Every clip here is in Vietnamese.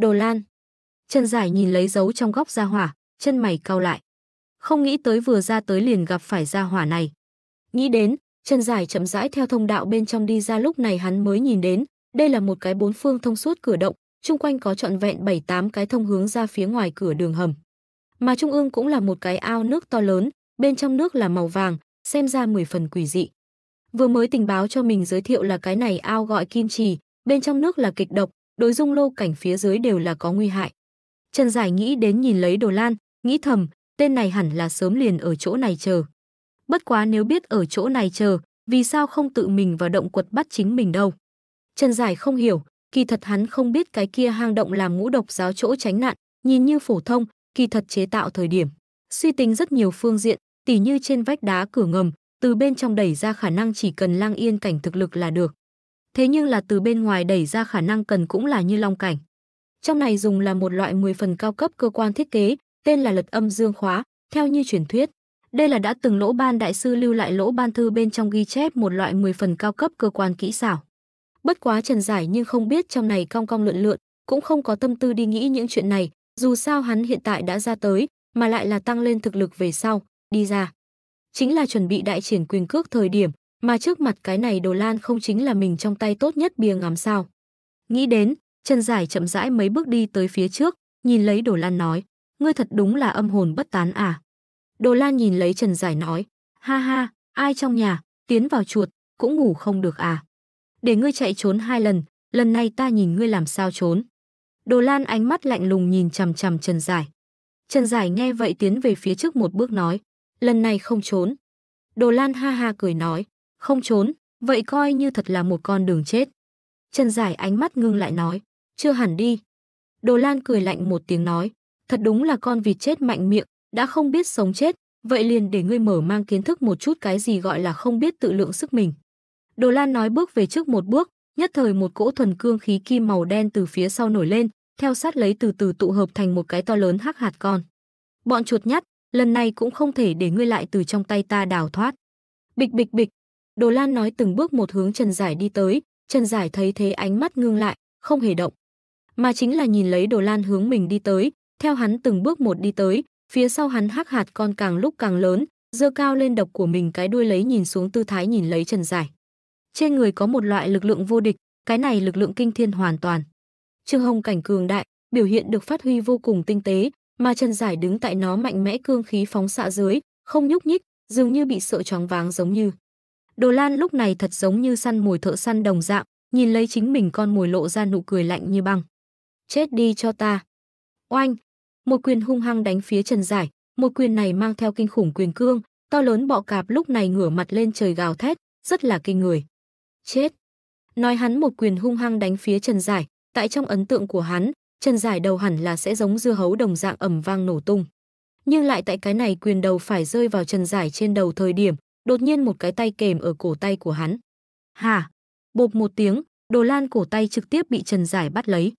Đồ Lan. Trần dài nhìn lấy dấu trong góc gia hỏa, chân mày cau lại. Không nghĩ tới vừa ra tới liền gặp phải gia hỏa này. Nghĩ đến, Trần dài chậm rãi theo thông đạo bên trong đi ra lúc này hắn mới nhìn đến, đây là một cái bốn phương thông suốt cửa động, chung quanh có trọn vẹn 7-8 cái thông hướng ra phía ngoài cửa đường hầm. Mà trung ương cũng là một cái ao nước to lớn, bên trong nước là màu vàng, xem ra mười phần quỷ dị. Vừa mới tình báo cho mình giới thiệu là cái này ao gọi kim trì, bên trong nước là kịch độc, đối dung lô cảnh phía dưới đều là có nguy hại. Trần Giải nghĩ đến nhìn lấy Đồ Lan, nghĩ thầm, tên này hẳn là sớm liền ở chỗ này chờ. Bất quá nếu biết ở chỗ này chờ, vì sao không tự mình vào động quật bắt chính mình đâu? Trần Giải không hiểu, kỳ thật hắn không biết cái kia hang động làm ngũ độc giáo chỗ tránh nạn, nhìn như phổ thông, kỳ thật chế tạo thời điểm. Suy tính rất nhiều phương diện, tỉ như trên vách đá cửa ngầm, từ bên trong đẩy ra khả năng chỉ cần lang yên cảnh thực lực là được thế nhưng là từ bên ngoài đẩy ra khả năng cần cũng là như long cảnh. Trong này dùng là một loại 10 phần cao cấp cơ quan thiết kế, tên là lật âm dương khóa, theo như truyền thuyết. Đây là đã từng lỗ ban đại sư lưu lại lỗ ban thư bên trong ghi chép một loại 10 phần cao cấp cơ quan kỹ xảo. Bất quá Trần Giải nhưng không biết trong này cong cong lượn lượn, cũng không có tâm tư đi nghĩ những chuyện này, dù sao hắn hiện tại đã ra tới, mà lại là tăng lên thực lực về sau, đi ra. Chính là chuẩn bị đại triển quyền cước thời điểm, mà trước mặt cái này đồ lan không chính là mình trong tay tốt nhất bia ngắm sao. Nghĩ đến, chân giải chậm rãi mấy bước đi tới phía trước, nhìn lấy đồ lan nói, ngươi thật đúng là âm hồn bất tán à. Đồ lan nhìn lấy trần giải nói, ha ha, ai trong nhà, tiến vào chuột, cũng ngủ không được à. Để ngươi chạy trốn hai lần, lần này ta nhìn ngươi làm sao trốn. Đồ Lan ánh mắt lạnh lùng nhìn chằm chằm Trần Giải. Trần Giải nghe vậy tiến về phía trước một bước nói, lần này không trốn. Đồ Lan ha ha cười nói, không trốn, vậy coi như thật là một con đường chết. Trần Giải ánh mắt ngưng lại nói, chưa hẳn đi. Đồ Lan cười lạnh một tiếng nói, thật đúng là con vịt chết mạnh miệng, đã không biết sống chết, vậy liền để ngươi mở mang kiến thức một chút cái gì gọi là không biết tự lượng sức mình. Đồ Lan nói bước về trước một bước, nhất thời một cỗ thuần cương khí kim màu đen từ phía sau nổi lên, theo sát lấy từ từ tụ hợp thành một cái to lớn hắc hạt con. Bọn chuột nhắt, lần này cũng không thể để ngươi lại từ trong tay ta đào thoát. Bịch bịch bịch, Đồ Lan nói từng bước một hướng Trần Giải đi tới, Trần Giải thấy thế ánh mắt ngưng lại, không hề động. Mà chính là nhìn lấy Đồ Lan hướng mình đi tới, theo hắn từng bước một đi tới, phía sau hắn hắc hạt con càng lúc càng lớn, dơ cao lên độc của mình cái đuôi lấy nhìn xuống tư thái nhìn lấy Trần Giải. Trên người có một loại lực lượng vô địch, cái này lực lượng kinh thiên hoàn toàn. Trương Hồng cảnh cường đại, biểu hiện được phát huy vô cùng tinh tế, mà Trần Giải đứng tại nó mạnh mẽ cương khí phóng xạ dưới, không nhúc nhích, dường như bị sợ choáng váng giống như. Đồ Lan lúc này thật giống như săn mồi thợ săn đồng dạng, nhìn lấy chính mình con mồi lộ ra nụ cười lạnh như băng. Chết đi cho ta. Oanh, một quyền hung hăng đánh phía Trần Giải, một quyền này mang theo kinh khủng quyền cương, to lớn bọ cạp lúc này ngửa mặt lên trời gào thét, rất là kinh người. Chết. Nói hắn một quyền hung hăng đánh phía Trần Giải, tại trong ấn tượng của hắn, Trần Giải đầu hẳn là sẽ giống dưa hấu đồng dạng ẩm vang nổ tung. Nhưng lại tại cái này quyền đầu phải rơi vào Trần Giải trên đầu thời điểm, đột nhiên một cái tay kềm ở cổ tay của hắn. Hà! Bộp một tiếng, đồ lan cổ tay trực tiếp bị Trần Giải bắt lấy.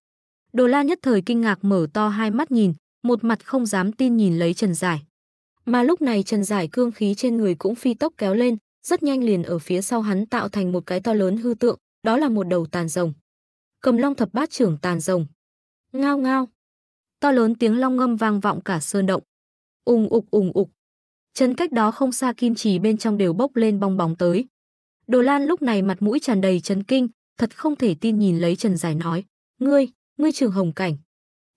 Đồ lan nhất thời kinh ngạc mở to hai mắt nhìn, một mặt không dám tin nhìn lấy Trần Giải. Mà lúc này Trần Giải cương khí trên người cũng phi tốc kéo lên, rất nhanh liền ở phía sau hắn tạo thành một cái to lớn hư tượng, đó là một đầu tàn rồng. Cầm long thập bát trưởng tàn rồng. Ngao ngao. To lớn tiếng long ngâm vang vọng cả sơn động. Ùng ục ùng ục. Chân cách đó không xa kim chỉ bên trong đều bốc lên bong bóng tới. Đồ Lan lúc này mặt mũi tràn đầy chấn kinh, thật không thể tin nhìn lấy Trần Giải nói. Ngươi, ngươi trường hồng cảnh.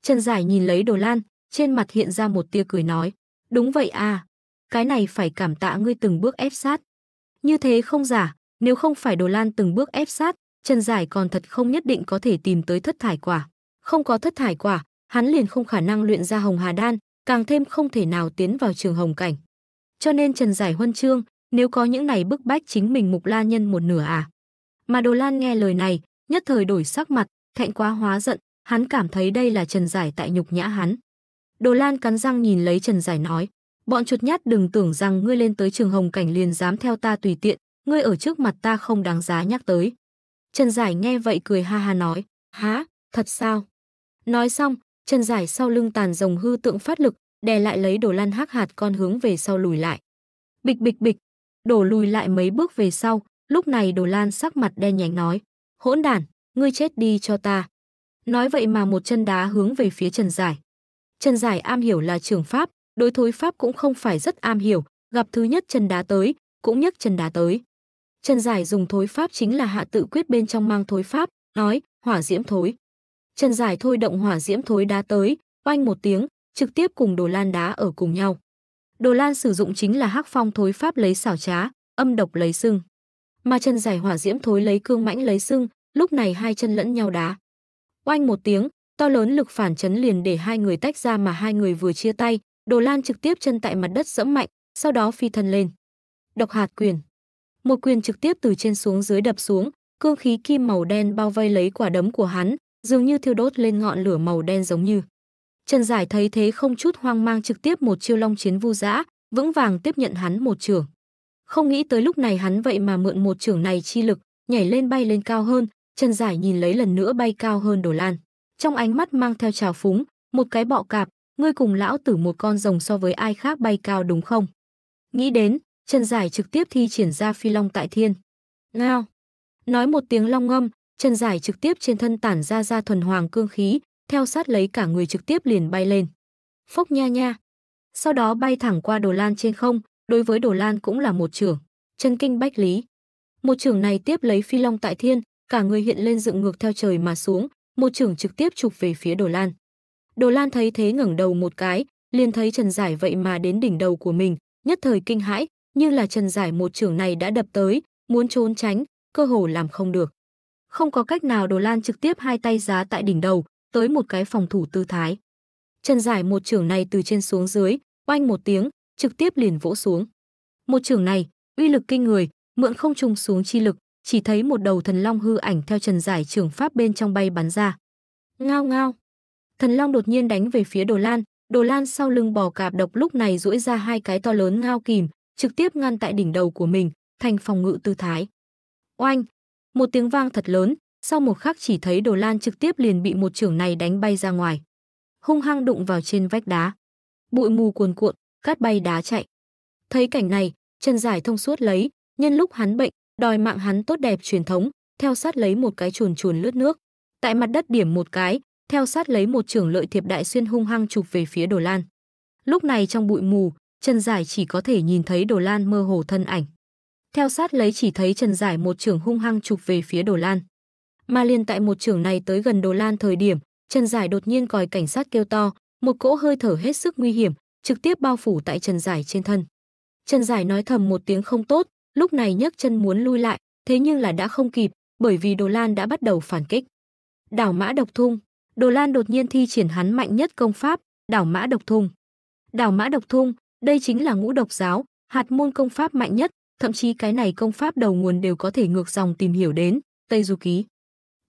Trần Giải nhìn lấy Đồ Lan, trên mặt hiện ra một tia cười nói. Đúng vậy à, cái này phải cảm tạ ngươi từng bước ép sát. Như thế không giả, nếu không phải Đồ Lan từng bước ép sát, Trần Giải còn thật không nhất định có thể tìm tới thất thải quả. Không có thất thải quả, hắn liền không khả năng luyện ra hồng hà đan, càng thêm không thể nào tiến vào trường hồng cảnh. Cho nên Trần Giải Huân chương, nếu có những này bức bách chính mình Mục La Nhân một nửa à. Mà Đồ Lan nghe lời này, nhất thời đổi sắc mặt, thẹn quá hóa giận, hắn cảm thấy đây là Trần Giải tại nhục nhã hắn. Đồ Lan cắn răng nhìn lấy Trần Giải nói, bọn chuột nhát đừng tưởng rằng ngươi lên tới trường hồng cảnh liền dám theo ta tùy tiện, ngươi ở trước mặt ta không đáng giá nhắc tới. Trần Giải nghe vậy cười ha ha nói, há, thật sao? Nói xong, Trần Giải sau lưng tàn rồng hư tượng phát lực, đè lại lấy đồ lăn hắc hạt con hướng về sau lùi lại. Bịch bịch bịch, đổ lùi lại mấy bước về sau, lúc này đồ lan sắc mặt đen nhánh nói, hỗn đản, ngươi chết đi cho ta. Nói vậy mà một chân đá hướng về phía Trần Giải. Trần Giải am hiểu là trường pháp, đối thối pháp cũng không phải rất am hiểu, gặp thứ nhất chân đá tới, cũng nhấc chân đá tới. Trần Giải dùng thối pháp chính là hạ tự quyết bên trong mang thối pháp, nói, hỏa diễm thối. Trần Giải thôi động hỏa diễm thối đá tới, oanh một tiếng, trực tiếp cùng Đồ Lan đá ở cùng nhau. Đồ Lan sử dụng chính là hắc phong thối pháp lấy xảo trá, âm độc lấy sưng. Mà chân giải hỏa diễm thối lấy cương mãnh lấy sưng, lúc này hai chân lẫn nhau đá. Oanh một tiếng, to lớn lực phản chấn liền để hai người tách ra mà hai người vừa chia tay, Đồ Lan trực tiếp chân tại mặt đất dẫm mạnh, sau đó phi thân lên. Độc hạt quyền. Một quyền trực tiếp từ trên xuống dưới đập xuống, cương khí kim màu đen bao vây lấy quả đấm của hắn, dường như thiêu đốt lên ngọn lửa màu đen giống như. Trần Giải thấy thế không chút hoang mang trực tiếp một chiêu long chiến vu dã, vững vàng tiếp nhận hắn một trường. Không nghĩ tới lúc này hắn vậy mà mượn một trường này chi lực, nhảy lên bay lên cao hơn, Trần Giải nhìn lấy lần nữa bay cao hơn Đồ Lan. Trong ánh mắt mang theo trào phúng, một cái bọ cạp, ngươi cùng lão tử một con rồng so với ai khác bay cao đúng không? Nghĩ đến, Trần Giải trực tiếp thi triển ra phi long tại thiên. Ngao! Nói một tiếng long ngâm, Trần Giải trực tiếp trên thân tản ra ra thuần hoàng cương khí, theo sát lấy cả người trực tiếp liền bay lên. Phốc nha nha. Sau đó bay thẳng qua Đồ Lan trên không, đối với Đồ Lan cũng là một trưởng, chân kinh bách lý. Một trưởng này tiếp lấy phi long tại thiên, cả người hiện lên dựng ngược theo trời mà xuống, một trưởng trực tiếp chụp về phía Đồ Lan. Đồ Lan thấy thế ngẩng đầu một cái, liền thấy Trần Giải vậy mà đến đỉnh đầu của mình, nhất thời kinh hãi, như là Trần Giải một trưởng này đã đập tới, muốn trốn tránh, cơ hồ làm không được. Không có cách nào Đồ Lan trực tiếp hai tay giá tại đỉnh đầu, tới một cái phòng thủ tư thái. Trần Giải một trưởng này từ trên xuống dưới, oanh một tiếng, trực tiếp liền vỗ xuống. Một trưởng này, uy lực kinh người, mượn không trùng xuống chi lực, chỉ thấy một đầu thần long hư ảnh theo Trần Giải trưởng pháp bên trong bay bắn ra. Ngao ngao. Thần long đột nhiên đánh về phía Đồ Lan, Đồ Lan sau lưng bò cạp độc lúc này duỗi ra hai cái to lớn ngao kìm, trực tiếp ngăn tại đỉnh đầu của mình, thành phòng ngự tư thái. Oanh! Một tiếng vang thật lớn, sau một khắc chỉ thấy Đồ Lan trực tiếp liền bị một trưởng này đánh bay ra ngoài. Hung hăng đụng vào trên vách đá. Bụi mù cuồn cuộn, cát bay đá chạy. Thấy cảnh này, Trần Giải thông suốt lấy, nhân lúc hắn bệnh, đòi mạng hắn tốt đẹp truyền thống, theo sát lấy một cái chuồn chuồn lướt nước. Tại mặt đất điểm một cái, theo sát lấy một trưởng lợi thiệp đại xuyên hung hăng chụp về phía Đồ Lan. Lúc này trong bụi mù, Trần Giải chỉ có thể nhìn thấy Đồ Lan mơ hồ thân ảnh. Theo sát lấy chỉ thấy Trần Giải một trưởng hung hăng chụp về phía Đồ Lan mà liền tại một trưởng này tới gần Đồ Lan thời điểm, Trần Giải đột nhiên còi cảnh sát kêu to, một cỗ hơi thở hết sức nguy hiểm, trực tiếp bao phủ tại Trần Giải trên thân. Trần Giải nói thầm một tiếng không tốt, lúc này nhấc chân muốn lui lại, thế nhưng là đã không kịp, bởi vì Đồ Lan đã bắt đầu phản kích. Đảo mã độc thung, Đồ Lan đột nhiên thi triển hắn mạnh nhất công pháp, Đảo mã độc thung. Đảo mã độc thung, đây chính là ngũ độc giáo, hạt môn công pháp mạnh nhất, thậm chí cái này công pháp đầu nguồn đều có thể ngược dòng tìm hiểu đến, Tây Du Ký.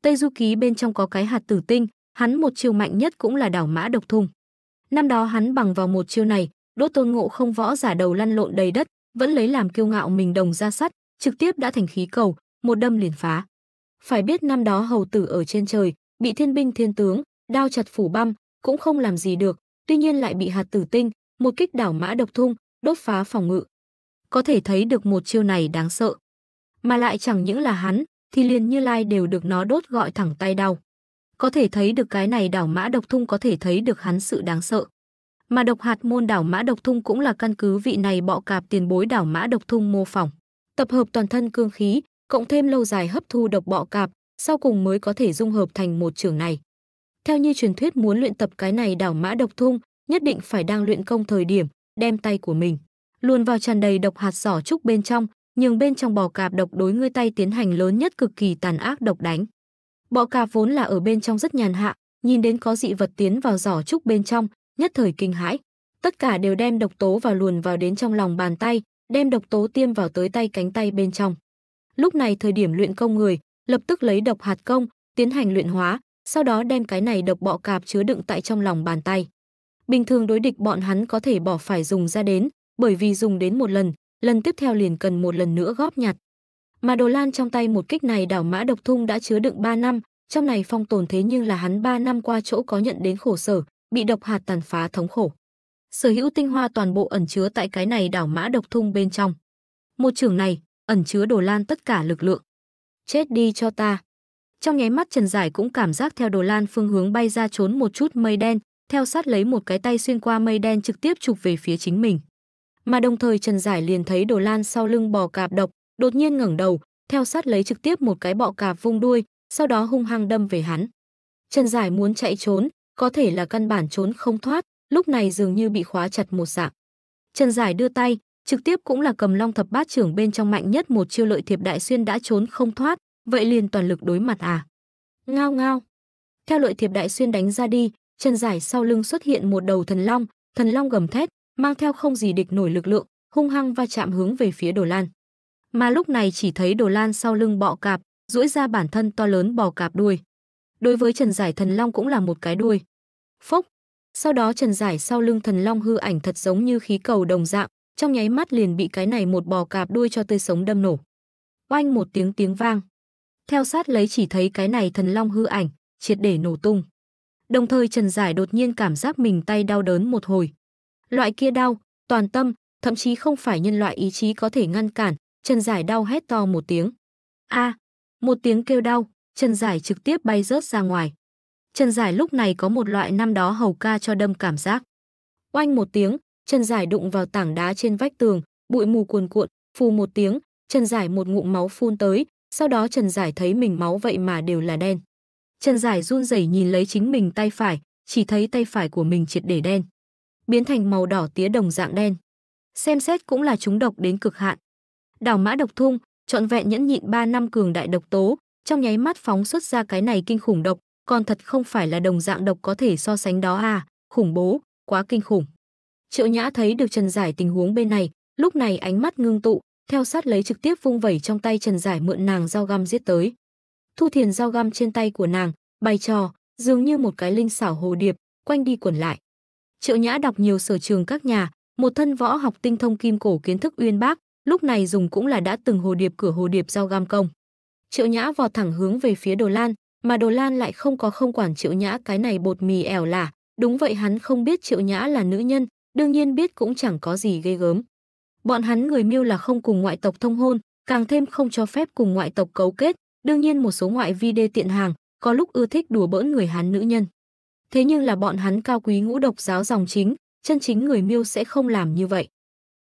Tây Du Ký bên trong có cái hạt tử tinh, hắn một chiêu mạnh nhất cũng là đảo mã độc thùng. Năm đó hắn bằng vào một chiêu này, đốt tôn ngộ không võ giả đầu lăn lộn đầy đất, vẫn lấy làm kiêu ngạo mình đồng ra sắt, trực tiếp đã thành khí cầu, một đâm liền phá. Phải biết năm đó hầu tử ở trên trời, bị thiên binh thiên tướng, đao chặt phủ băm, cũng không làm gì được, tuy nhiên lại bị hạt tử tinh, một kích đảo mã độc thung, đốt phá phòng ngự. Có thể thấy được một chiêu này đáng sợ. Mà lại chẳng những là hắn, thì liền như lai đều được nó đốt gọi thẳng tay đau. Có thể thấy được cái này đảo mã độc thung có thể thấy được hắn sự đáng sợ. Mà độc hạt môn đảo mã độc thung cũng là căn cứ vị này bọ cạp tiền bối đảo mã độc thung mô phỏng. Tập hợp toàn thân cương khí, cộng thêm lâu dài hấp thu độc bọ cạp, sau cùng mới có thể dung hợp thành một trường này. Theo như truyền thuyết muốn luyện tập cái này đảo mã độc thung, nhất định phải đang luyện công thời điểm, đem tay của mình luôn vào tràn đầy độc hạt giỏ trúc bên trong, nhưng bên trong bò cạp độc đối ngươi tay tiến hành lớn nhất cực kỳ tàn ác độc đánh. bò cạp vốn là ở bên trong rất nhàn hạ, nhìn đến có dị vật tiến vào giỏ trúc bên trong, nhất thời kinh hãi. Tất cả đều đem độc tố vào luồn vào đến trong lòng bàn tay, đem độc tố tiêm vào tới tay cánh tay bên trong. Lúc này thời điểm luyện công người, lập tức lấy độc hạt công, tiến hành luyện hóa, sau đó đem cái này độc bọ cạp chứa đựng tại trong lòng bàn tay. Bình thường đối địch bọn hắn có thể bỏ phải dùng ra đến, bởi vì dùng đến một lần, lần tiếp theo liền cần một lần nữa góp nhặt. Mà Đồ Lan trong tay một kích này đảo mã độc thung đã chứa đựng 3 năm, trong này phong tồn thế nhưng là hắn 3 năm qua chỗ có nhận đến khổ sở, bị độc hạt tàn phá thống khổ. Sở hữu tinh hoa toàn bộ ẩn chứa tại cái này đảo mã độc thung bên trong. Một trường này, ẩn chứa Đồ Lan tất cả lực lượng. Chết đi cho ta. Trong nháy mắt Trần Giải cũng cảm giác theo Đồ Lan phương hướng bay ra trốn một chút mây đen, theo sát lấy một cái tay xuyên qua mây đen trực tiếp chụp về phía chính mình mà đồng thời Trần Giải liền thấy Đồ Lan sau lưng bò cạp độc, đột nhiên ngẩng đầu, theo sát lấy trực tiếp một cái bọ cạp vung đuôi, sau đó hung hăng đâm về hắn. Trần Giải muốn chạy trốn, có thể là căn bản trốn không thoát, lúc này dường như bị khóa chặt một dạng. Trần Giải đưa tay, trực tiếp cũng là cầm long thập bát trưởng bên trong mạnh nhất một chiêu lợi thiệp đại xuyên đã trốn không thoát, vậy liền toàn lực đối mặt à. Ngao ngao. Theo lợi thiệp đại xuyên đánh ra đi, Trần Giải sau lưng xuất hiện một đầu thần long, thần long gầm thét, mang theo không gì địch nổi lực lượng, hung hăng va chạm hướng về phía Đồ Lan. Mà lúc này chỉ thấy Đồ Lan sau lưng bọ cạp, duỗi ra bản thân to lớn bò cạp đuôi. Đối với Trần Giải Thần Long cũng là một cái đuôi. Phốc. Sau đó Trần Giải sau lưng Thần Long hư ảnh thật giống như khí cầu đồng dạng, trong nháy mắt liền bị cái này một bò cạp đuôi cho tươi sống đâm nổ. Oanh một tiếng tiếng vang. Theo sát lấy chỉ thấy cái này Thần Long hư ảnh triệt để nổ tung. Đồng thời Trần Giải đột nhiên cảm giác mình tay đau đớn một hồi, Loại kia đau, toàn tâm, thậm chí không phải nhân loại ý chí có thể ngăn cản, Trần Giải đau hét to một tiếng. A! một tiếng kêu đau, Trần Giải trực tiếp bay rớt ra ngoài. Trần Giải lúc này có một loại năm đó hầu ca cho đâm cảm giác. Oanh một tiếng, Trần Giải đụng vào tảng đá trên vách tường, bụi mù cuồn cuộn, phù một tiếng, Trần Giải một ngụm máu phun tới, sau đó Trần Giải thấy mình máu vậy mà đều là đen. Trần Giải run rẩy nhìn lấy chính mình tay phải, chỉ thấy tay phải của mình triệt để đen biến thành màu đỏ tía đồng dạng đen. Xem xét cũng là chúng độc đến cực hạn. Đảo mã độc thung, trọn vẹn nhẫn nhịn 3 năm cường đại độc tố, trong nháy mắt phóng xuất ra cái này kinh khủng độc, còn thật không phải là đồng dạng độc có thể so sánh đó à, khủng bố, quá kinh khủng. Triệu Nhã thấy được Trần Giải tình huống bên này, lúc này ánh mắt ngưng tụ, theo sát lấy trực tiếp vung vẩy trong tay Trần Giải mượn nàng dao găm giết tới. Thu thiền dao găm trên tay của nàng, bày trò, dường như một cái linh xảo hồ điệp, quanh đi quẩn lại. Triệu Nhã đọc nhiều sở trường các nhà, một thân võ học tinh thông kim cổ kiến thức uyên bác, lúc này dùng cũng là đã từng hồ điệp cửa hồ điệp giao gam công. Triệu Nhã vọt thẳng hướng về phía Đồ Lan, mà Đồ Lan lại không có không quản Triệu Nhã cái này bột mì ẻo lả, đúng vậy hắn không biết Triệu Nhã là nữ nhân, đương nhiên biết cũng chẳng có gì ghê gớm. Bọn hắn người Miêu là không cùng ngoại tộc thông hôn, càng thêm không cho phép cùng ngoại tộc cấu kết, đương nhiên một số ngoại vi đê tiện hàng, có lúc ưa thích đùa bỡn người hắn nữ nhân. Thế nhưng là bọn hắn cao quý ngũ độc giáo dòng chính, chân chính người miêu sẽ không làm như vậy.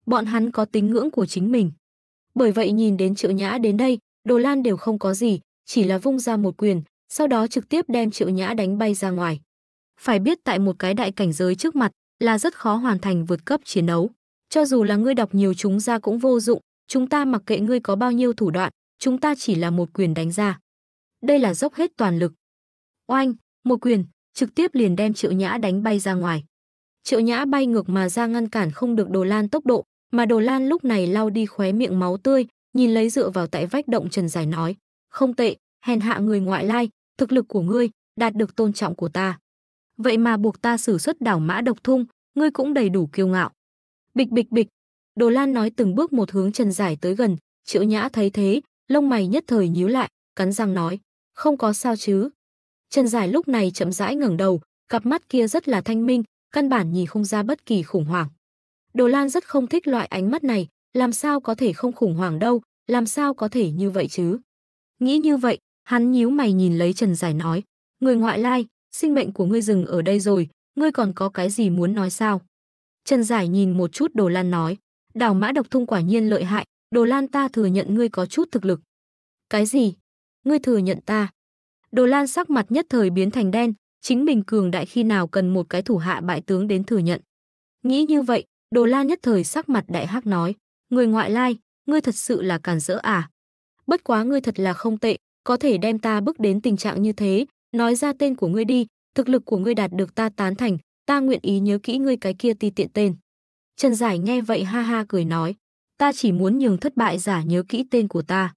Bọn hắn có tính ngưỡng của chính mình. Bởi vậy nhìn đến triệu nhã đến đây, đồ lan đều không có gì, chỉ là vung ra một quyền, sau đó trực tiếp đem triệu nhã đánh bay ra ngoài. Phải biết tại một cái đại cảnh giới trước mặt là rất khó hoàn thành vượt cấp chiến đấu. Cho dù là ngươi đọc nhiều chúng ra cũng vô dụng, chúng ta mặc kệ ngươi có bao nhiêu thủ đoạn, chúng ta chỉ là một quyền đánh ra. Đây là dốc hết toàn lực. Oanh, một quyền, trực tiếp liền đem Triệu Nhã đánh bay ra ngoài. Triệu Nhã bay ngược mà ra ngăn cản không được Đồ Lan tốc độ, mà Đồ Lan lúc này lau đi khóe miệng máu tươi, nhìn lấy dựa vào tại vách động Trần Giải nói, không tệ, hèn hạ người ngoại lai, thực lực của ngươi, đạt được tôn trọng của ta. Vậy mà buộc ta xử xuất đảo mã độc thung, ngươi cũng đầy đủ kiêu ngạo. Bịch bịch bịch, Đồ Lan nói từng bước một hướng Trần Giải tới gần, Triệu Nhã thấy thế, lông mày nhất thời nhíu lại, cắn răng nói, không có sao chứ, Trần Giải lúc này chậm rãi ngẩng đầu, cặp mắt kia rất là thanh minh, căn bản nhìn không ra bất kỳ khủng hoảng. Đồ Lan rất không thích loại ánh mắt này, làm sao có thể không khủng hoảng đâu, làm sao có thể như vậy chứ? Nghĩ như vậy, hắn nhíu mày nhìn lấy Trần Giải nói, người ngoại lai, sinh mệnh của ngươi dừng ở đây rồi, ngươi còn có cái gì muốn nói sao? Trần Giải nhìn một chút Đồ Lan nói, đào mã độc thông quả nhiên lợi hại, Đồ Lan ta thừa nhận ngươi có chút thực lực. Cái gì? Ngươi thừa nhận ta? Đồ Lan sắc mặt nhất thời biến thành đen, chính mình cường đại khi nào cần một cái thủ hạ bại tướng đến thừa nhận. Nghĩ như vậy, Đồ Lan nhất thời sắc mặt đại hắc nói, người ngoại lai, ngươi thật sự là càn rỡ à. Bất quá ngươi thật là không tệ, có thể đem ta bước đến tình trạng như thế, nói ra tên của ngươi đi, thực lực của ngươi đạt được ta tán thành, ta nguyện ý nhớ kỹ ngươi cái kia ti tiện tên. Trần Giải nghe vậy ha ha cười nói, ta chỉ muốn nhường thất bại giả nhớ kỹ tên của ta.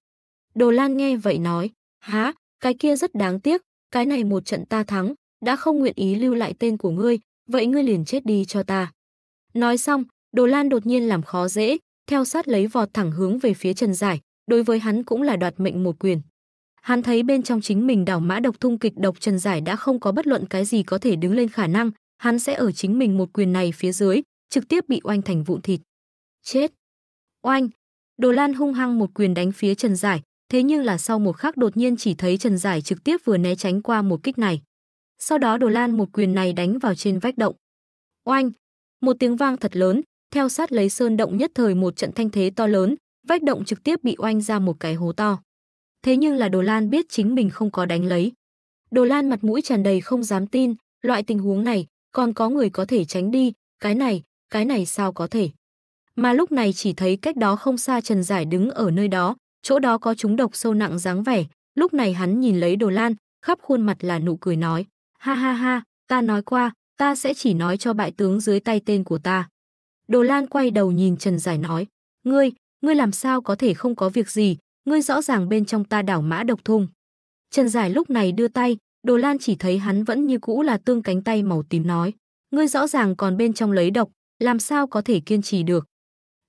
Đồ Lan nghe vậy nói, há, cái kia rất đáng tiếc, cái này một trận ta thắng, đã không nguyện ý lưu lại tên của ngươi, vậy ngươi liền chết đi cho ta. Nói xong, Đồ Lan đột nhiên làm khó dễ, theo sát lấy vọt thẳng hướng về phía Trần Giải, đối với hắn cũng là đoạt mệnh một quyền. Hắn thấy bên trong chính mình đảo mã độc thung kịch độc Trần Giải đã không có bất luận cái gì có thể đứng lên khả năng, hắn sẽ ở chính mình một quyền này phía dưới, trực tiếp bị oanh thành vụn thịt. Chết! Oanh! Đồ Lan hung hăng một quyền đánh phía Trần Giải, Thế nhưng là sau một khắc đột nhiên chỉ thấy Trần Giải trực tiếp vừa né tránh qua một kích này. Sau đó Đồ Lan một quyền này đánh vào trên vách động. Oanh! Một tiếng vang thật lớn, theo sát lấy sơn động nhất thời một trận thanh thế to lớn, vách động trực tiếp bị oanh ra một cái hố to. Thế nhưng là Đồ Lan biết chính mình không có đánh lấy. Đồ Lan mặt mũi tràn đầy không dám tin, loại tình huống này, còn có người có thể tránh đi, cái này, cái này sao có thể. Mà lúc này chỉ thấy cách đó không xa Trần Giải đứng ở nơi đó, chỗ đó có chúng độc sâu nặng dáng vẻ, lúc này hắn nhìn lấy Đồ Lan, khắp khuôn mặt là nụ cười nói, ha ha ha, ta nói qua, ta sẽ chỉ nói cho bại tướng dưới tay tên của ta. Đồ Lan quay đầu nhìn Trần Giải nói, ngươi, ngươi làm sao có thể không có việc gì, ngươi rõ ràng bên trong ta đảo mã độc thung. Trần Giải lúc này đưa tay, Đồ Lan chỉ thấy hắn vẫn như cũ là tương cánh tay màu tím nói, ngươi rõ ràng còn bên trong lấy độc, làm sao có thể kiên trì được.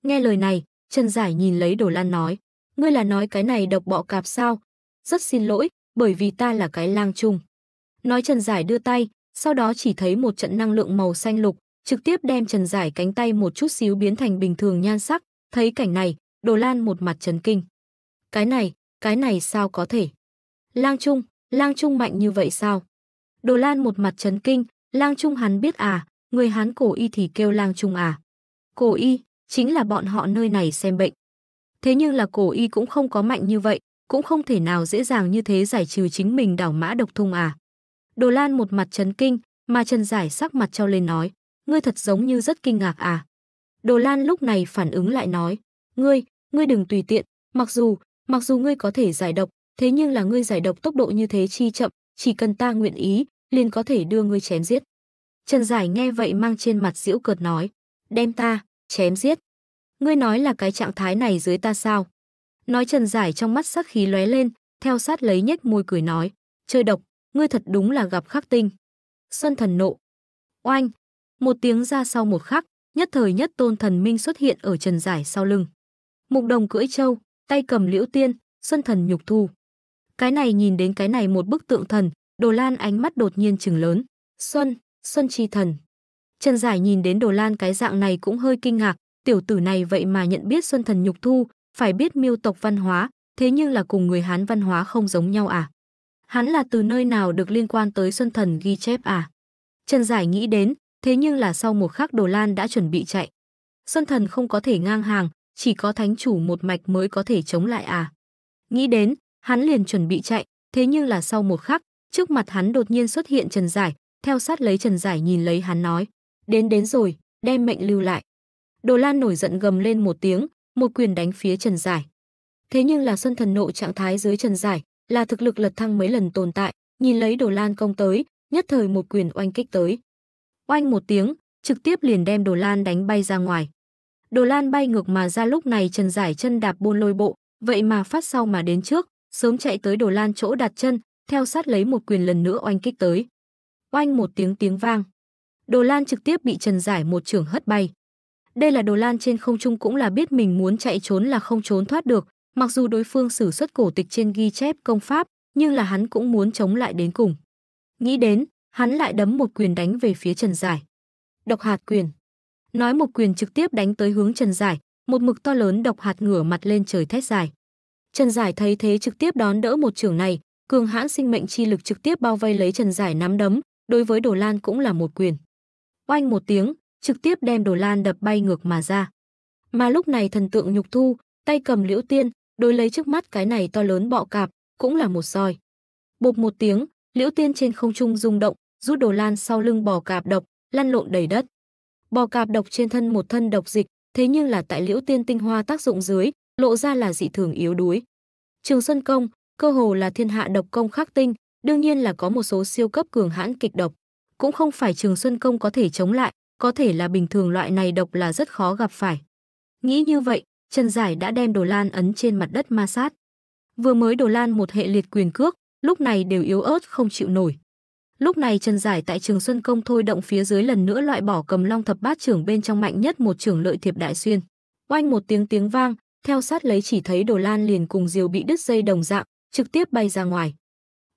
Nghe lời này, Trần Giải nhìn lấy Đồ Lan nói, ngươi là nói cái này độc bọ cạp sao? Rất xin lỗi, bởi vì ta là cái lang chung. Nói Trần Giải đưa tay, sau đó chỉ thấy một trận năng lượng màu xanh lục, trực tiếp đem Trần Giải cánh tay một chút xíu biến thành bình thường nhan sắc, thấy cảnh này, Đồ Lan một mặt chấn kinh. Cái này, cái này sao có thể? Lang Trung, Lang Trung mạnh như vậy sao? Đồ Lan một mặt chấn kinh, Lang Trung hắn biết à, người hắn cổ y thì kêu Lang Trung à. Cổ y, chính là bọn họ nơi này xem bệnh thế nhưng là cổ y cũng không có mạnh như vậy, cũng không thể nào dễ dàng như thế giải trừ chính mình đảo mã độc thung à. Đồ Lan một mặt chấn kinh, mà Trần Giải sắc mặt trao lên nói, ngươi thật giống như rất kinh ngạc à. Đồ Lan lúc này phản ứng lại nói, ngươi, ngươi đừng tùy tiện, mặc dù, mặc dù ngươi có thể giải độc, thế nhưng là ngươi giải độc tốc độ như thế chi chậm, chỉ cần ta nguyện ý, liền có thể đưa ngươi chém giết. Trần Giải nghe vậy mang trên mặt diễu cợt nói, đem ta, chém giết. Ngươi nói là cái trạng thái này dưới ta sao? Nói Trần Giải trong mắt sắc khí lóe lên, theo sát lấy nhếch môi cười nói, chơi độc, ngươi thật đúng là gặp khắc tinh. Xuân thần nộ. Oanh, một tiếng ra sau một khắc, nhất thời nhất tôn thần minh xuất hiện ở Trần Giải sau lưng. Mục đồng cưỡi châu, tay cầm liễu tiên, xuân thần nhục thu. Cái này nhìn đến cái này một bức tượng thần, Đồ Lan ánh mắt đột nhiên chừng lớn. Xuân, Xuân Chi Thần. Trần Giải nhìn đến Đồ Lan cái dạng này cũng hơi kinh ngạc, tiểu tử này vậy mà nhận biết Xuân Thần Nhục Thu, phải biết miêu tộc văn hóa, thế nhưng là cùng người Hán văn hóa không giống nhau à? Hắn là từ nơi nào được liên quan tới Xuân Thần ghi chép à? Trần Giải nghĩ đến, thế nhưng là sau một khắc Đồ Lan đã chuẩn bị chạy. Xuân Thần không có thể ngang hàng, chỉ có thánh chủ một mạch mới có thể chống lại à? Nghĩ đến, hắn liền chuẩn bị chạy, thế nhưng là sau một khắc, trước mặt hắn đột nhiên xuất hiện Trần Giải, theo sát lấy Trần Giải nhìn lấy hắn nói, đến đến rồi, đem mệnh lưu lại. Đồ Lan nổi giận gầm lên một tiếng, một quyền đánh phía Trần Giải. Thế nhưng là Xuân Thần Nộ trạng thái dưới Trần Giải, là thực lực lật thăng mấy lần tồn tại, nhìn lấy Đồ Lan công tới, nhất thời một quyền oanh kích tới. Oanh một tiếng, trực tiếp liền đem Đồ Lan đánh bay ra ngoài. Đồ Lan bay ngược mà ra lúc này Trần Giải chân đạp buôn lôi bộ, vậy mà phát sau mà đến trước, sớm chạy tới Đồ Lan chỗ đặt chân, theo sát lấy một quyền lần nữa oanh kích tới. Oanh một tiếng tiếng vang. Đồ Lan trực tiếp bị Trần Giải một trường hất bay. Đây là đồ lan trên không trung cũng là biết mình muốn chạy trốn là không trốn thoát được, mặc dù đối phương sử xuất cổ tịch trên ghi chép công pháp, nhưng là hắn cũng muốn chống lại đến cùng. Nghĩ đến, hắn lại đấm một quyền đánh về phía Trần Giải. Độc hạt quyền. Nói một quyền trực tiếp đánh tới hướng Trần Giải, một mực to lớn độc hạt ngửa mặt lên trời thét dài. Trần Giải thấy thế trực tiếp đón đỡ một trường này, cường hãn sinh mệnh chi lực trực tiếp bao vây lấy Trần Giải nắm đấm, đối với Đồ Lan cũng là một quyền. Oanh một tiếng, trực tiếp đem đồ lan đập bay ngược mà ra. Mà lúc này thần tượng nhục thu, tay cầm liễu tiên, đối lấy trước mắt cái này to lớn bọ cạp, cũng là một roi. Bụp một tiếng, liễu tiên trên không trung rung động, rút đồ lan sau lưng bò cạp độc, lăn lộn đầy đất. Bò cạp độc trên thân một thân độc dịch, thế nhưng là tại liễu tiên tinh hoa tác dụng dưới, lộ ra là dị thường yếu đuối. Trường Xuân Công, cơ hồ là thiên hạ độc công khắc tinh, đương nhiên là có một số siêu cấp cường hãn kịch độc. Cũng không phải Trường Xuân Công có thể chống lại, có thể là bình thường loại này độc là rất khó gặp phải. Nghĩ như vậy, Trần Giải đã đem Đồ Lan ấn trên mặt đất ma sát. Vừa mới Đồ Lan một hệ liệt quyền cước, lúc này đều yếu ớt không chịu nổi. Lúc này Trần Giải tại Trường Xuân Công thôi động phía dưới lần nữa loại bỏ cầm long thập bát trưởng bên trong mạnh nhất một trưởng lợi thiệp đại xuyên. Oanh một tiếng tiếng vang, theo sát lấy chỉ thấy Đồ Lan liền cùng diều bị đứt dây đồng dạng, trực tiếp bay ra ngoài.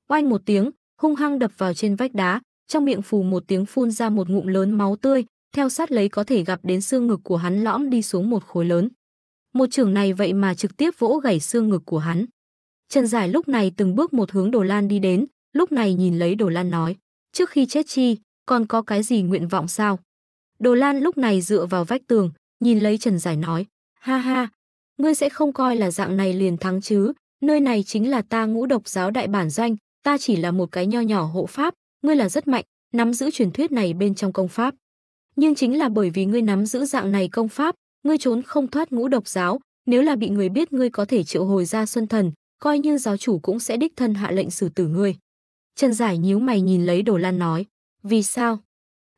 Oanh một tiếng, hung hăng đập vào trên vách đá, trong miệng phù một tiếng phun ra một ngụm lớn máu tươi, theo sát lấy có thể gặp đến xương ngực của hắn lõm đi xuống một khối lớn. Một trường này vậy mà trực tiếp vỗ gãy xương ngực của hắn. Trần Giải lúc này từng bước một hướng Đồ Lan đi đến, lúc này nhìn lấy Đồ Lan nói, trước khi chết chi, còn có cái gì nguyện vọng sao? Đồ Lan lúc này dựa vào vách tường, nhìn lấy Trần Giải nói, ha ha, ngươi sẽ không coi là dạng này liền thắng chứ, nơi này chính là ta ngũ độc giáo đại bản doanh, ta chỉ là một cái nho nhỏ hộ pháp, ngươi là rất mạnh, nắm giữ truyền thuyết này bên trong công pháp. Nhưng chính là bởi vì ngươi nắm giữ dạng này công pháp, ngươi trốn không thoát ngũ độc giáo, nếu là bị người biết ngươi có thể triệu hồi ra xuân thần, coi như giáo chủ cũng sẽ đích thân hạ lệnh xử tử ngươi. Trần Giải nhíu mày nhìn lấy Đồ Lan nói, vì sao?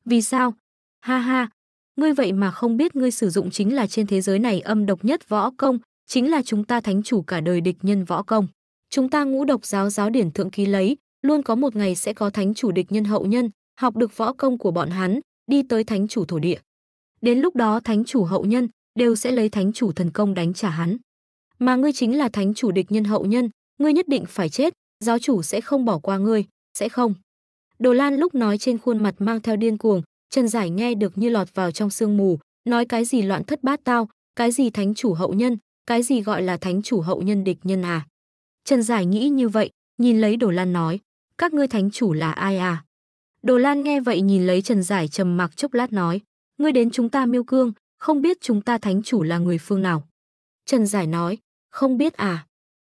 Vì sao? Ha ha, ngươi vậy mà không biết ngươi sử dụng chính là trên thế giới này âm độc nhất võ công, chính là chúng ta thánh chủ cả đời địch nhân võ công. Chúng ta ngũ độc giáo giáo điển thượng ký lấy, luôn có một ngày sẽ có thánh chủ địch nhân hậu nhân, học được võ công của bọn hắn, đi tới thánh chủ thổ địa. Đến lúc đó thánh chủ hậu nhân đều sẽ lấy thánh chủ thần công đánh trả hắn. Mà ngươi chính là thánh chủ địch nhân hậu nhân, ngươi nhất định phải chết, giáo chủ sẽ không bỏ qua ngươi, sẽ không. Đồ Lan lúc nói trên khuôn mặt mang theo điên cuồng, Trần Giải nghe được như lọt vào trong sương mù, nói cái gì loạn thất bát tao, cái gì thánh chủ hậu nhân, cái gì gọi là thánh chủ hậu nhân địch nhân à. Trần Giải nghĩ như vậy, nhìn lấy Đồ Lan nói các ngươi thánh chủ là ai à? Đồ Lan nghe vậy nhìn lấy Trần Giải trầm mặc chốc lát nói, ngươi đến chúng ta miêu cương, không biết chúng ta thánh chủ là người phương nào. Trần Giải nói, không biết à?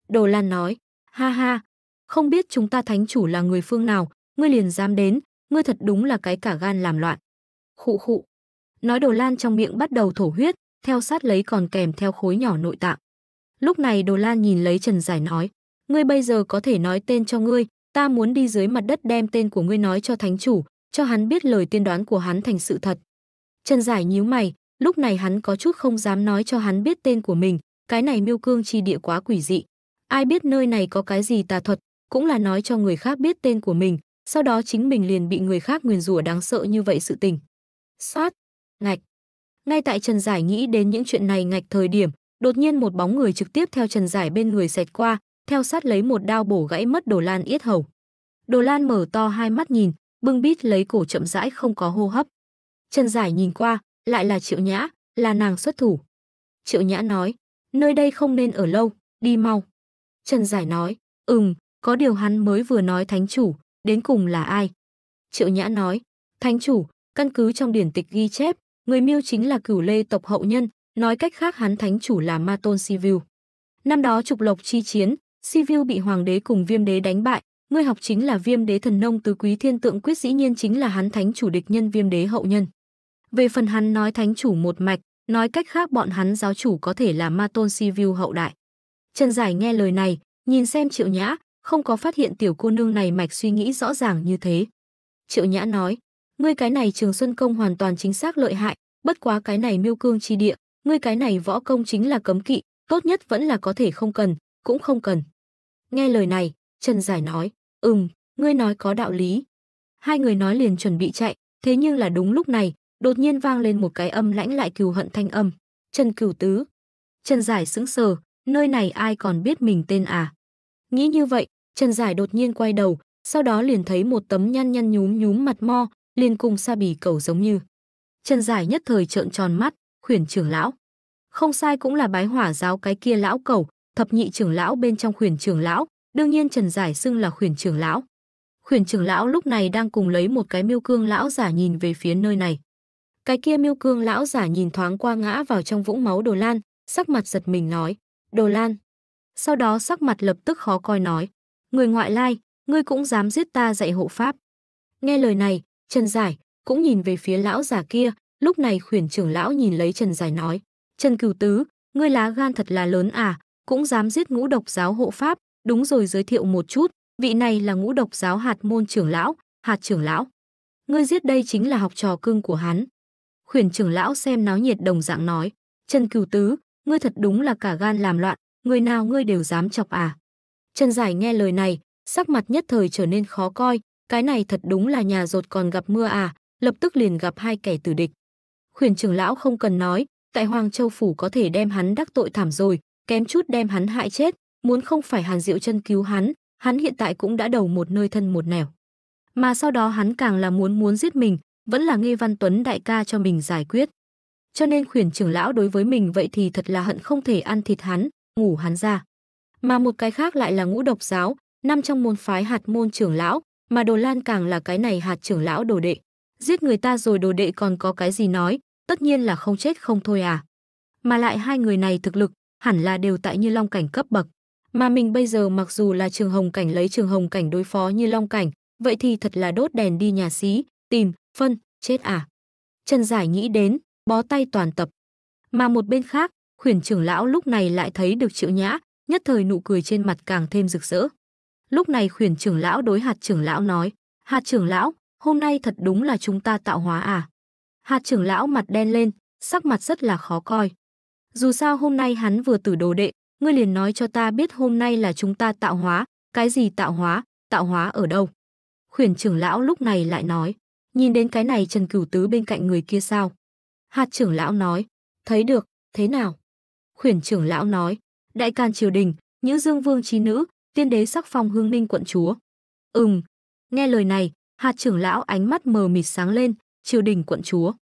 Đồ Lan nói, ha ha, không biết chúng ta thánh chủ là người phương nào, ngươi liền dám đến, ngươi thật đúng là cái cả gan làm loạn. Khụ khụ. Nói Đồ Lan trong miệng bắt đầu thổ huyết, theo sát lấy còn kèm theo khối nhỏ nội tạng. Lúc này Đồ Lan nhìn lấy Trần Giải nói, ngươi bây giờ có thể nói tên cho ngươi, ta muốn đi dưới mặt đất đem tên của ngươi nói cho thánh chủ, cho hắn biết lời tiên đoán của hắn thành sự thật. Trần Giải nhíu mày, lúc này hắn có chút không dám nói cho hắn biết tên của mình, cái này miêu cương chi địa quá quỷ dị. Ai biết nơi này có cái gì tà thuật, cũng là nói cho người khác biết tên của mình, sau đó chính mình liền bị người khác nguyền rủa đáng sợ như vậy sự tình. Sát, ngạch. Ngay tại Trần Giải nghĩ đến những chuyện này ngạch thời điểm, đột nhiên một bóng người trực tiếp theo Trần Giải bên người xẹt qua, theo sát lấy một đao bổ gãy mất Đồ Lan yết hầu. Đồ Lan mở to hai mắt nhìn, bưng bít lấy cổ chậm rãi không có hô hấp. Trần Giải nhìn qua, lại là Triệu Nhã, là nàng xuất thủ. Triệu Nhã nói, nơi đây không nên ở lâu, đi mau. Trần Giải nói, ừm, có điều hắn mới vừa nói thánh chủ, đến cùng là ai? Triệu Nhã nói, thánh chủ, căn cứ trong điển tịch ghi chép, người miêu chính là cửu lê tộc hậu nhân, nói cách khác hắn thánh chủ là Ma Tôn Sivu. Năm đó trục lộc chi chiến, Si bị hoàng đế cùng viêm đế đánh bại, ngươi học chính là viêm đế thần nông từ quý thiên tượng quyết dĩ nhiên chính là hắn thánh chủ địch nhân viêm đế hậu nhân. Về phần hắn nói thánh chủ một mạch, nói cách khác bọn hắn giáo chủ có thể là ma tôn Si hậu đại. Trần Giải nghe lời này, nhìn xem Triệu Nhã, không có phát hiện tiểu cô nương này mạch suy nghĩ rõ ràng như thế. Triệu Nhã nói, ngươi cái này Trường Xuân Công hoàn toàn chính xác lợi hại, bất quá cái này miêu cương chi địa, ngươi cái này võ công chính là cấm kỵ, tốt nhất vẫn là có thể không cần, cũng không cần. Nghe lời này, Trần Giải nói, ừm, ngươi nói có đạo lý. Hai người nói liền chuẩn bị chạy, thế nhưng là đúng lúc này, đột nhiên vang lên một cái âm lãnh lại cừu hận thanh âm. Trần Cửu Tứ. Trần Giải sững sờ, nơi này ai còn biết mình tên à? Nghĩ như vậy, Trần Giải đột nhiên quay đầu, sau đó liền thấy một tấm nhăn nhăn nhúm nhúm mặt mo, liền cùng sa bì cầu giống như. Trần Giải nhất thời trợn tròn mắt, khuyển trưởng lão. Không sai cũng là bái hỏa giáo cái kia lão cầu, thập nhị trưởng lão bên trong khuyển trưởng lão, đương nhiên Trần Giải xưng là khuyển trưởng lão. Khuyển trưởng lão lúc này đang cùng lấy một cái miêu cương lão giả nhìn về phía nơi này. Cái kia miêu cương lão giả nhìn thoáng qua ngã vào trong vũng máu Đồ Lan, sắc mặt giật mình nói, Đồ Lan. Sau đó sắc mặt lập tức khó coi nói, người ngoại lai, ngươi cũng dám giết ta dạy hộ pháp. Nghe lời này, Trần Giải cũng nhìn về phía lão giả kia, lúc này khuyển trưởng lão nhìn lấy Trần Giải nói, Trần Cửu Tứ, ngươi lá gan thật là lớn à, cũng dám giết ngũ độc giáo hộ pháp, đúng rồi giới thiệu một chút, vị này là ngũ độc giáo hạt môn trưởng lão, hạt trưởng lão. Ngươi giết đây chính là học trò cưng của hắn. Khuyển trưởng lão xem náo nhiệt đồng dạng nói, Trần Cửu Tứ, ngươi thật đúng là cả gan làm loạn, người nào ngươi đều dám chọc à. Trần Giải nghe lời này, sắc mặt nhất thời trở nên khó coi, cái này thật đúng là nhà rột còn gặp mưa à, lập tức liền gặp hai kẻ tử địch. Khuyển trưởng lão không cần nói, tại Hoàng Châu Phủ có thể đem hắn đắc tội thảm rồi, kém chút đem hắn hại chết, muốn không phải Hàn Diệu chân cứu hắn, hắn hiện tại cũng đã đầu một nơi thân một nẻo. Mà sau đó hắn càng là muốn muốn giết mình, vẫn là Nghe Văn Tuấn đại ca cho mình giải quyết. Cho nên khuyển trưởng lão đối với mình vậy thì thật là hận không thể ăn thịt hắn, ngủ hắn ra. Mà một cái khác lại là ngũ độc giáo, năm trong môn phái hạt môn trưởng lão, mà Đồ Lan càng là cái này hạt trưởng lão đồ đệ. Giết người ta rồi đồ đệ còn có cái gì nói, tất nhiên là không chết không thôi à. Mà lại hai người này thực lực hẳn là đều tại như long cảnh cấp bậc. Mà mình bây giờ mặc dù là trường hồng cảnh lấy trường hồng cảnh đối phó như long cảnh, vậy thì thật là đốt đèn đi nhà xí, tìm, phân, chết à. Trần Giải nghĩ đến, bó tay toàn tập. Mà một bên khác, khuyển trưởng lão lúc này lại thấy được triệu nhã, nhất thời nụ cười trên mặt càng thêm rực rỡ. Lúc này khuyển trưởng lão đối hạt trưởng lão nói, hạt trưởng lão, hôm nay thật đúng là chúng ta tạo hóa à. Hạt trưởng lão mặt đen lên, sắc mặt rất là khó coi dù sao hôm nay hắn vừa tử đồ đệ, ngươi liền nói cho ta biết hôm nay là chúng ta tạo hóa, cái gì tạo hóa, tạo hóa ở đâu. Khuyển trưởng lão lúc này lại nói, nhìn đến cái này Trần Cửu Tứ bên cạnh người kia sao? Hạt trưởng lão nói, thấy được, thế nào? Khuyển trưởng lão nói, đại can triều đình, những dương vương trí nữ, tiên đế sắc phong hương ninh quận chúa. Ừm, nghe lời này, hạt trưởng lão ánh mắt mờ mịt sáng lên, triều đình quận chúa.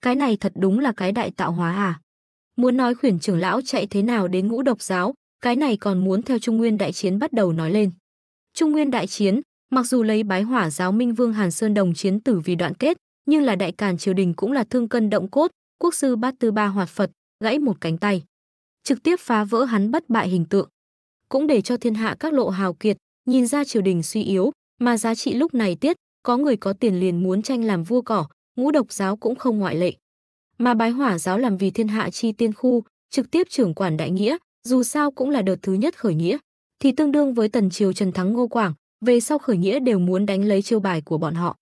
Cái này thật đúng là cái đại tạo hóa à? Muốn nói khuyển trưởng lão chạy thế nào đến ngũ độc giáo, cái này còn muốn theo Trung Nguyên đại chiến bắt đầu nói lên. Trung Nguyên đại chiến, mặc dù lấy bái hỏa giáo Minh Vương Hàn Sơn đồng chiến tử vì đoạn kết, nhưng là đại càn triều đình cũng là thương cân động cốt, quốc sư Bát Tư Ba hoạt Phật, gãy một cánh tay. Trực tiếp phá vỡ hắn bất bại hình tượng. Cũng để cho thiên hạ các lộ hào kiệt, nhìn ra triều đình suy yếu, mà giá trị lúc này tiết, có người có tiền liền muốn tranh làm vua cỏ, ngũ độc giáo cũng không ngoại lệ mà bái hỏa giáo làm vì thiên hạ chi tiên khu, trực tiếp trưởng quản đại nghĩa, dù sao cũng là đợt thứ nhất khởi nghĩa, thì tương đương với tần triều Trần Thắng Ngô Quảng, về sau khởi nghĩa đều muốn đánh lấy chiêu bài của bọn họ.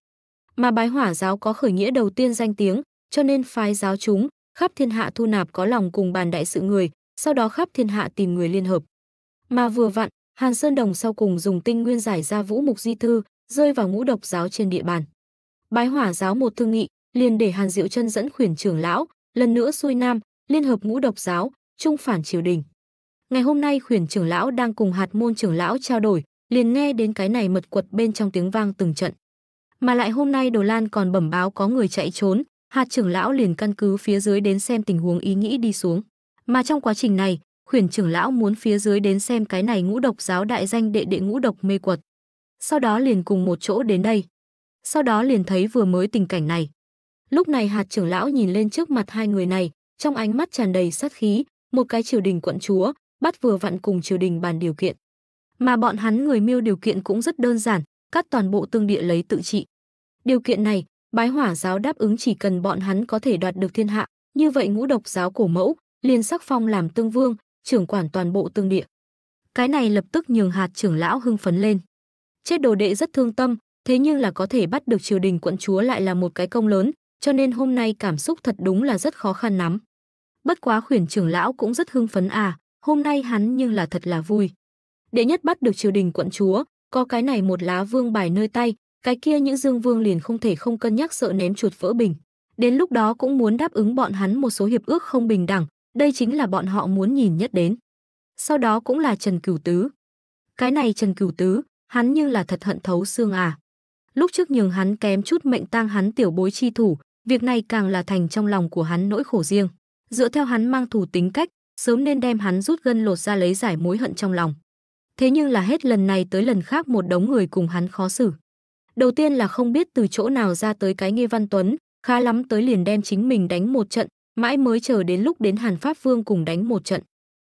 Mà bái hỏa giáo có khởi nghĩa đầu tiên danh tiếng, cho nên phái giáo chúng, khắp thiên hạ thu nạp có lòng cùng bàn đại sự người, sau đó khắp thiên hạ tìm người liên hợp. Mà vừa vặn, Hàn Sơn Đồng sau cùng dùng tinh nguyên giải ra vũ mục di thư, rơi vào ngũ độc giáo trên địa bàn. Bái hỏa giáo một thương nghị, liền để Hàn Diệu Chân dẫn khuyển trưởng lão, lần nữa xuôi nam, liên hợp ngũ độc giáo, trung phản triều đình. Ngày hôm nay khuyển trưởng lão đang cùng hạt môn trưởng lão trao đổi, liền nghe đến cái này mật quật bên trong tiếng vang từng trận. Mà lại hôm nay Đồ Lan còn bẩm báo có người chạy trốn, hạt trưởng lão liền căn cứ phía dưới đến xem tình huống ý nghĩ đi xuống. Mà trong quá trình này, khuyển trưởng lão muốn phía dưới đến xem cái này ngũ độc giáo đại danh đệ đệ ngũ độc mê quật. Sau đó liền cùng một chỗ đến đây. Sau đó liền thấy vừa mới tình cảnh này. Lúc này hạt trưởng lão nhìn lên trước mặt hai người này, trong ánh mắt tràn đầy sát khí, một cái triều đình quận chúa, bắt vừa vặn cùng triều đình bàn điều kiện. Mà bọn hắn người miêu điều kiện cũng rất đơn giản, cắt toàn bộ tương địa lấy tự trị. Điều kiện này, bái hỏa giáo đáp ứng chỉ cần bọn hắn có thể đoạt được thiên hạ, như vậy ngũ độc giáo cổ mẫu, liền sắc phong làm tương vương, trưởng quản toàn bộ tương địa. Cái này lập tức nhường hạt trưởng lão hưng phấn lên. Chết đồ đệ rất thương tâm, thế nhưng là có thể bắt được triều đình quận chúa lại là một cái công lớn, cho nên hôm nay cảm xúc thật đúng là rất khó khăn lắm. Bất quá khuyển trưởng lão cũng rất hưng phấn à, hôm nay hắn nhưng là thật là vui. Đệ nhất bắt được triều đình quận chúa, có cái này một lá vương bài nơi tay, cái kia những dương vương liền không thể không cân nhắc sợ ném chuột vỡ bình. Đến lúc đó cũng muốn đáp ứng bọn hắn một số hiệp ước không bình đẳng, đây chính là bọn họ muốn nhìn nhất đến. Sau đó cũng là Trần Cửu Tứ. Cái này Trần Cửu Tứ, hắn nhưng là thật hận thấu xương à. Lúc trước nhường hắn kém chút mệnh tang hắn tiểu bối chi thủ, Việc này càng là thành trong lòng của hắn nỗi khổ riêng. Dựa theo hắn mang thủ tính cách, sớm nên đem hắn rút gân lột ra lấy giải mối hận trong lòng. Thế nhưng là hết lần này tới lần khác một đống người cùng hắn khó xử. Đầu tiên là không biết từ chỗ nào ra tới cái Nghê Văn Tuấn, khá lắm tới liền đem chính mình đánh một trận, mãi mới chờ đến lúc đến Hàn Pháp Vương cùng đánh một trận.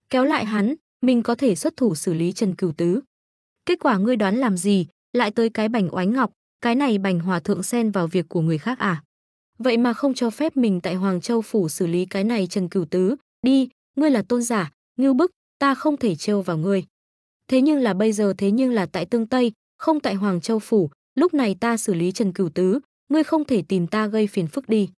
Kéo lại hắn, mình có thể xuất thủ xử lý Trần Cửu Tứ. Kết quả ngươi đoán làm gì, lại tới cái bành oánh ngọc, cái này bành hòa thượng xen vào việc của người khác à? vậy mà không cho phép mình tại Hoàng Châu phủ xử lý cái này Trần Cửu Tứ, đi, ngươi là tôn giả, ngưu bức, ta không thể trêu vào ngươi. Thế nhưng là bây giờ thế nhưng là tại Tương Tây, không tại Hoàng Châu phủ, lúc này ta xử lý Trần Cửu Tứ, ngươi không thể tìm ta gây phiền phức đi.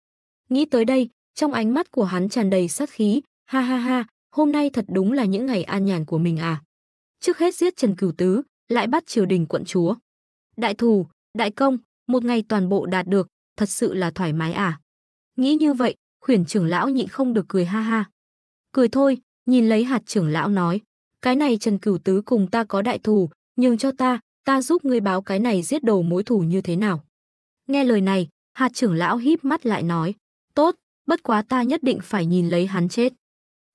Nghĩ tới đây, trong ánh mắt của hắn tràn đầy sát khí, ha ha ha, hôm nay thật đúng là những ngày an nhàn của mình à. Trước hết giết Trần Cửu Tứ, lại bắt triều đình quận chúa. Đại thù, đại công, một ngày toàn bộ đạt được, thật sự là thoải mái à. Nghĩ như vậy, khuyển trưởng lão nhịn không được cười ha ha. Cười thôi, nhìn lấy hạt trưởng lão nói, cái này Trần Cửu Tứ cùng ta có đại thù, nhưng cho ta, ta giúp ngươi báo cái này giết đầu mối thù như thế nào. Nghe lời này, hạt trưởng lão híp mắt lại nói, tốt, bất quá ta nhất định phải nhìn lấy hắn chết.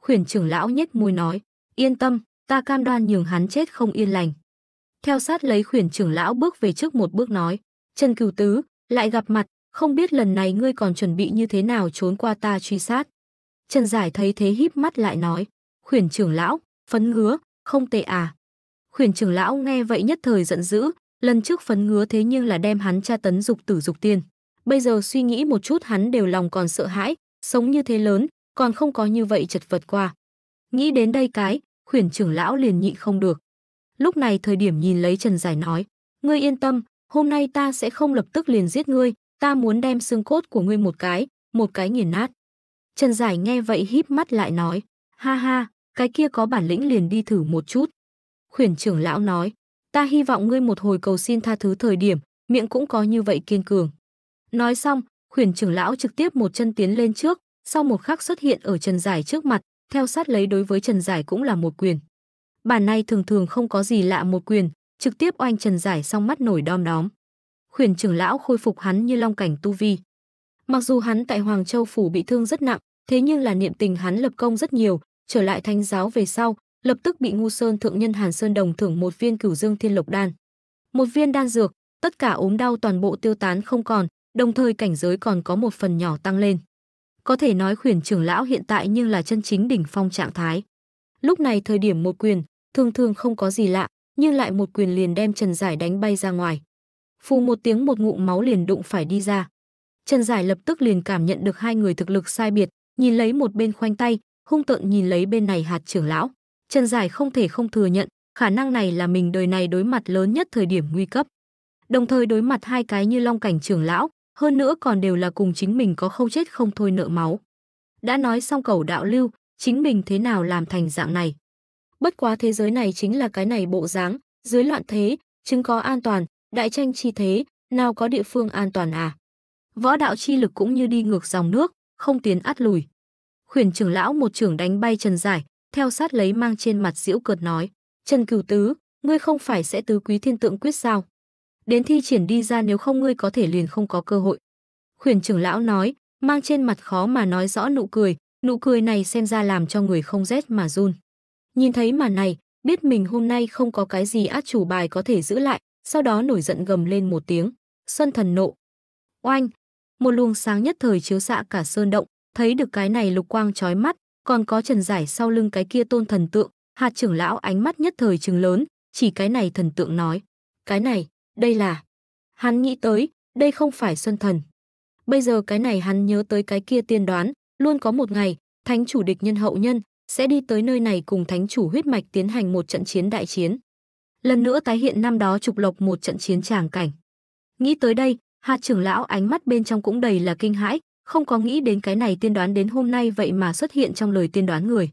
Khuyển trưởng lão nhếch môi nói, yên tâm, ta cam đoan nhường hắn chết không yên lành. Theo sát lấy khuyển trưởng lão bước về trước một bước nói, Trần Cửu Tứ, lại gặp mặt, không biết lần này ngươi còn chuẩn bị như thế nào trốn qua ta truy sát. Trần Giải thấy thế híp mắt lại nói, khuyển trưởng lão, phấn ngứa, không tệ à. Khuyển trưởng lão nghe vậy nhất thời giận dữ, lần trước phấn ngứa thế nhưng là đem hắn tra tấn dục tử dục tiên. Bây giờ suy nghĩ một chút hắn đều lòng còn sợ hãi, sống như thế lớn, còn không có như vậy chật vật qua. Nghĩ đến đây cái, khuyển trưởng lão liền nhịn không được. Lúc này thời điểm nhìn lấy Trần Giải nói, ngươi yên tâm, hôm nay ta sẽ không lập tức liền giết ngươi, ta muốn đem xương cốt của ngươi một cái, một cái nghiền nát. Trần Giải nghe vậy híp mắt lại nói, ha ha, cái kia có bản lĩnh liền đi thử một chút. Khuyển trưởng lão nói, ta hy vọng ngươi một hồi cầu xin tha thứ thời điểm, miệng cũng có như vậy kiên cường. Nói xong, khuyển trưởng lão trực tiếp một chân tiến lên trước, sau một khắc xuất hiện ở Trần Giải trước mặt, theo sát lấy đối với Trần Giải cũng là một quyền. Bản này thường thường không có gì lạ một quyền, trực tiếp oanh Trần Giải xong mắt nổi đom đóm khuyển trưởng lão khôi phục hắn như long cảnh tu vi. Mặc dù hắn tại Hoàng Châu phủ bị thương rất nặng, thế nhưng là niệm tình hắn lập công rất nhiều, trở lại thánh giáo về sau, lập tức bị Ngu Sơn thượng nhân Hàn Sơn Đồng thưởng một viên Cửu Dương Thiên Lộc đan. Một viên đan dược, tất cả ốm đau toàn bộ tiêu tán không còn, đồng thời cảnh giới còn có một phần nhỏ tăng lên. Có thể nói khuyển trưởng lão hiện tại nhưng là chân chính đỉnh phong trạng thái. Lúc này thời điểm một quyền, thường thường không có gì lạ, nhưng lại một quyền liền đem Trần Giải đánh bay ra ngoài. Phù một tiếng một ngụm máu liền đụng phải đi ra. Trần Giải lập tức liền cảm nhận được hai người thực lực sai biệt, nhìn lấy một bên khoanh tay, hung tợn nhìn lấy bên này hạt trưởng lão. Trần Giải không thể không thừa nhận, khả năng này là mình đời này đối mặt lớn nhất thời điểm nguy cấp. Đồng thời đối mặt hai cái như long cảnh trưởng lão, hơn nữa còn đều là cùng chính mình có không chết không thôi nợ máu. Đã nói xong cầu đạo lưu, chính mình thế nào làm thành dạng này. Bất quá thế giới này chính là cái này bộ dáng, dưới loạn thế, chứng có an toàn, đại tranh chi thế, nào có địa phương an toàn à? Võ đạo chi lực cũng như đi ngược dòng nước, không tiến át lùi. Khuyển trưởng lão một trưởng đánh bay Trần Giải, theo sát lấy mang trên mặt diễu cợt nói, Trần Cửu Tứ, ngươi không phải sẽ tứ quý thiên tượng quyết sao? Đến thi triển đi ra nếu không ngươi có thể liền không có cơ hội. Khuyển trưởng lão nói, mang trên mặt khó mà nói rõ nụ cười, nụ cười này xem ra làm cho người không rét mà run. Nhìn thấy màn này, biết mình hôm nay không có cái gì át chủ bài có thể giữ lại, sau đó nổi giận gầm lên một tiếng, "Xuân thần nộ!" Oanh! Một luồng sáng nhất thời chiếu xạ cả sơn động, thấy được cái này lục quang chói mắt, còn có Trần Giải sau lưng cái kia tôn thần tượng, hạt trưởng lão ánh mắt nhất thời trừng lớn, chỉ cái này thần tượng nói, "Cái này, đây là..." Hắn nghĩ tới, đây không phải Xuân thần. Bây giờ cái này hắn nhớ tới cái kia tiên đoán, luôn có một ngày, thánh chủ địch nhân hậu nhân sẽ đi tới nơi này cùng thánh chủ huyết mạch tiến hành một trận chiến đại chiến lần nữa tái hiện năm đó trục lộc một trận chiến tràng cảnh. Nghĩ tới đây, hạt trưởng lão ánh mắt bên trong cũng đầy là kinh hãi, không có nghĩ đến cái này tiên đoán đến hôm nay vậy mà xuất hiện trong lời tiên đoán người.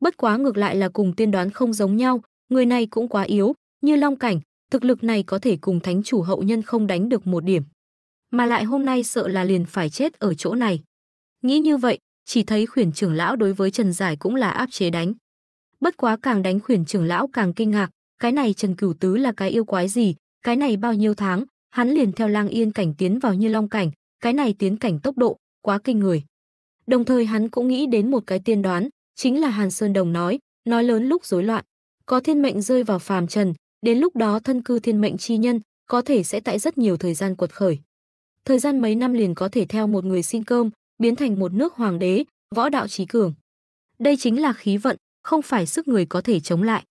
Bất quá ngược lại là cùng tiên đoán không giống nhau, người này cũng quá yếu, như long cảnh, thực lực này có thể cùng thánh chủ hậu nhân không đánh được một điểm. Mà lại hôm nay sợ là liền phải chết ở chỗ này. Nghĩ như vậy, chỉ thấy khuyển trưởng lão đối với Trần Giải cũng là áp chế đánh. Bất quá càng đánh khuyển trưởng lão càng kinh ngạc, cái này Trần Cửu Tứ là cái yêu quái gì, cái này bao nhiêu tháng, hắn liền theo Lang Yên cảnh tiến vào Như Long cảnh, cái này tiến cảnh tốc độ quá kinh người. Đồng thời hắn cũng nghĩ đến một cái tiên đoán, chính là Hàn Sơn Đồng nói, nói lớn lúc rối loạn, có thiên mệnh rơi vào phàm trần, đến lúc đó thân cư thiên mệnh chi nhân, có thể sẽ tại rất nhiều thời gian cuột khởi. Thời gian mấy năm liền có thể theo một người xin cơm, biến thành một nước hoàng đế, võ đạo trí cường. Đây chính là khí vận, không phải sức người có thể chống lại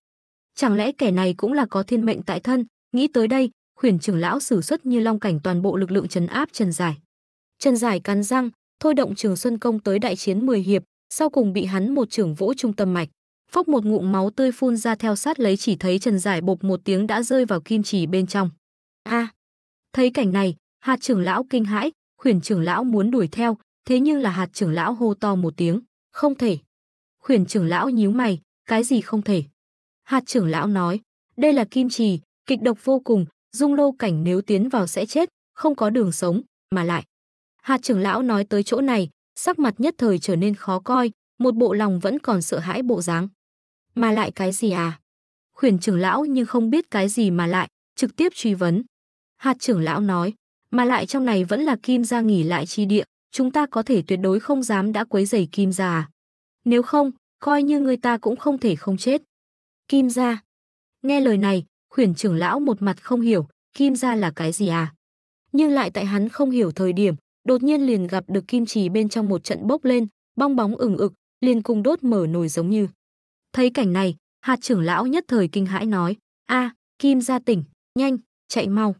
chẳng lẽ kẻ này cũng là có thiên mệnh tại thân nghĩ tới đây khuyển trưởng lão sử xuất như long cảnh toàn bộ lực lượng trấn áp trần giải trần giải cắn răng thôi động trường xuân công tới đại chiến 10 hiệp sau cùng bị hắn một trưởng vỗ trung tâm mạch phốc một ngụm máu tươi phun ra theo sát lấy chỉ thấy trần giải bột một tiếng đã rơi vào kim chỉ bên trong a à, thấy cảnh này hạt trưởng lão kinh hãi khuyển trưởng lão muốn đuổi theo thế nhưng là hạt trưởng lão hô to một tiếng không thể khuyển trưởng lão nhíu mày cái gì không thể Hạt trưởng lão nói, đây là kim trì, kịch độc vô cùng, dung lô cảnh nếu tiến vào sẽ chết, không có đường sống, mà lại. Hạt trưởng lão nói tới chỗ này, sắc mặt nhất thời trở nên khó coi, một bộ lòng vẫn còn sợ hãi bộ dáng. Mà lại cái gì à? Khuyển trưởng lão nhưng không biết cái gì mà lại, trực tiếp truy vấn. Hạt trưởng lão nói, mà lại trong này vẫn là kim gia nghỉ lại chi địa, chúng ta có thể tuyệt đối không dám đã quấy rầy kim gia à? Nếu không, coi như người ta cũng không thể không chết. Kim gia. Nghe lời này, khuyển trưởng lão một mặt không hiểu, kim gia là cái gì à? Nhưng lại tại hắn không hiểu thời điểm, đột nhiên liền gặp được kim trì bên trong một trận bốc lên, bong bóng ửng ực, liền cùng đốt mở nồi giống như. Thấy cảnh này, hạt trưởng lão nhất thời kinh hãi nói, a kim gia tỉnh, nhanh, chạy mau.